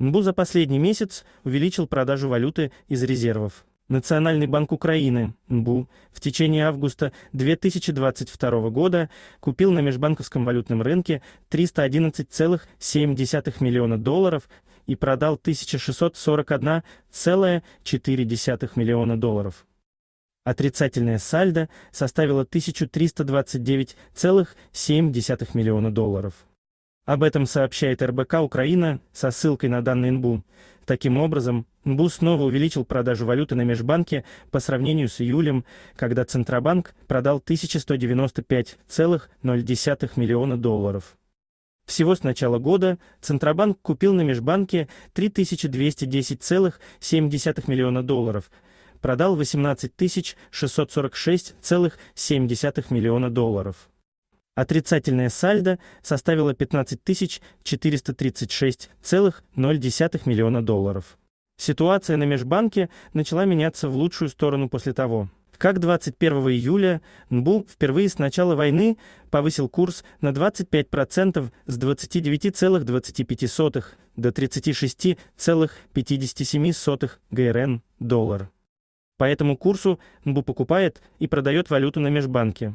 МБУ за последний месяц увеличил продажу валюты из резервов. Национальный банк Украины, МБУ, в течение августа 2022 года купил на межбанковском валютном рынке 311,7 миллиона долларов и продал 1641,4 миллиона долларов. Отрицательное сальдо составило 1329,7 миллиона долларов. Об этом сообщает РБК Украина со ссылкой на данные НБУ. Таким образом, НБУ снова увеличил продажу валюты на межбанке по сравнению с июлем, когда Центробанк продал 1195,0 миллиона долларов. Всего с начала года Центробанк купил на межбанке 3210,7 миллиона долларов, продал 18 646,7 миллиона долларов. Отрицательное сальдо составило 15 436,0 миллиона долларов. Ситуация на межбанке начала меняться в лучшую сторону после того, как 21 июля НБУ впервые с начала войны повысил курс на 25% с 29,25 до 36,57 ГРН доллар. По этому курсу НБУ покупает и продает валюту на межбанке.